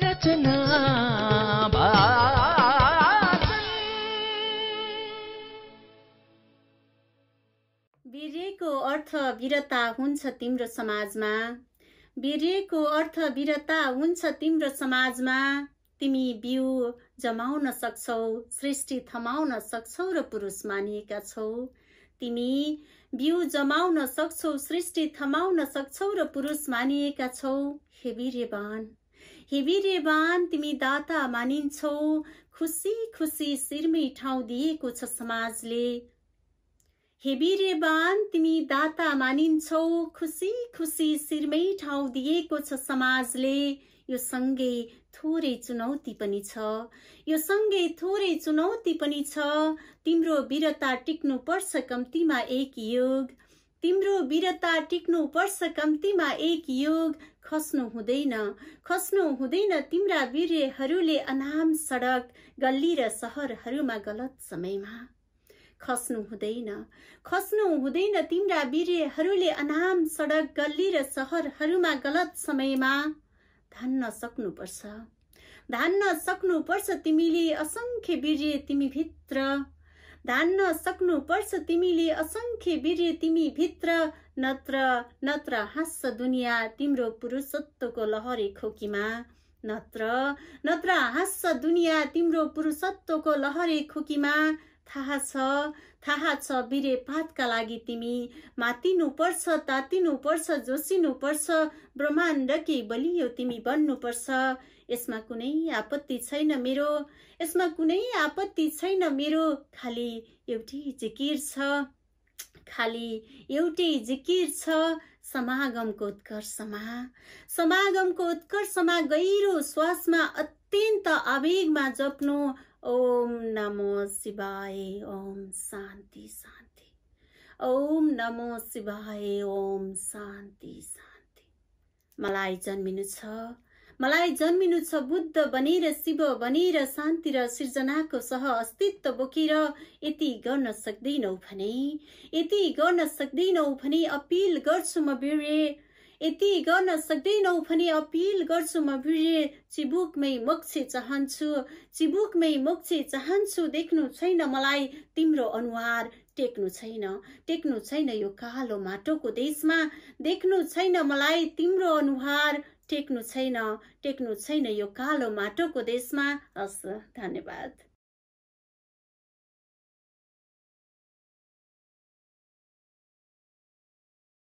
रचना वीर्यको अर्थ वीरता हुन्छ तिम्रो समाजमा वीर्यको अर्थ वीरता हुन्छ तिम्रो समाजमा तिमी बिउ जमाउन सक्छौ सृष्टि थमाउन सक्छौ र पुरुष मानिएका छौ तिमी बिउ जमाउन सक्छौ सृष्टि थमाउन सक्छौ र पुरुष मानिएका छौ हे वीर्यवान वीरवान तिमी दाता मानिन्छौ खुसी खुसी शिरमै ठाउँ दिएको छ समाजले हेबिरेवान तिमी दाता मानिन्छौ खुसी खुसी शिरमै ठाउँ दिएको छ समाजले यो सँगै थोरै चुनौती पनि छ यो सँगै थोरै चुनौती पनि छ तिम्रो वीरता टिक्नुपर्छ कम्तीमा एक योग तिम्रो वीरता टिक्नु पर्छ कम्तीमा एक योग खस्नु हुँदैन खस्नु हुँदैन तिम्रा वीरहरूले अनाम सडक गल्ली र सहरहरूमा गलत समयमा खस्नु हुँदैन खस्नु हुँदैन तिम्रा वीरहरूले अनाम सडक गल्ली र सहरहरूमा गलत समयमा धान्न सक्नुपर्छ धान्न सक्नुपर्छ तिमीले असङ्ख्य वीर तिमीभित्र धान्न सक्नुपर्छ तिमीले असङ्ख्य वीर तिमी भित्र नत्र नत्र हाँस्छ दुनियाँ तिम्रो पुरुषत्वको लहरे खोकीमा नत्र नत्र हाँस्छ दुनियाँ तिम्रो पुरुषत्वको लहरे खोकीमा थाहा छ थाहा छ बिरे पातका लागि तिमी पर्छ तातिनु पर्छ तातिनुपर्छ पर्छ ब्रह्माण्ड के बलियो तिमी बन्नु पर्छ यसमा कुनै आपत्ति छैन मेरो यसमा कुनै आपत्ति छैन मेरो खालि एउटै जिकिर छ खालि एउटै जिकिर छ समागमको उत्कर्षमा समागमको उत्कर्षमा गहिरो श्वासमा अत्यन्त आवेगमा जप्नु ओम नमो शिवाय ओम शान्ति शान्ति ओम नमो शिवाय ओम शान्ति शान्ति मलाई जन्मिनु छ मलाई जन्मिनु छ बुद्ध बनेर शिव बनेर शान्ति र सिर्जनाको सह अस्तित्व बोकेर यति गर्न सक्दैनौ भने यति गर्न सक्दैनौ भने अपिल गर्छु म बिरे यति गर्न सक्दैनौ भने अपिल गर्छु म बिरे चिबुकमै मोक्ष चाहन्छु चिबुकमै मोक्ष चाहन्छु देख्नु छैन मलाई तिम्रो अनुहार टेक्नु छैन टेक्नु छैन यो कालो माटोको देशमा देख्नु छैन मलाई तिम्रो अनुहार टेक्नु छैन टेक्नु छैन यो कालो माटोको देशमा हस् धन्यवाद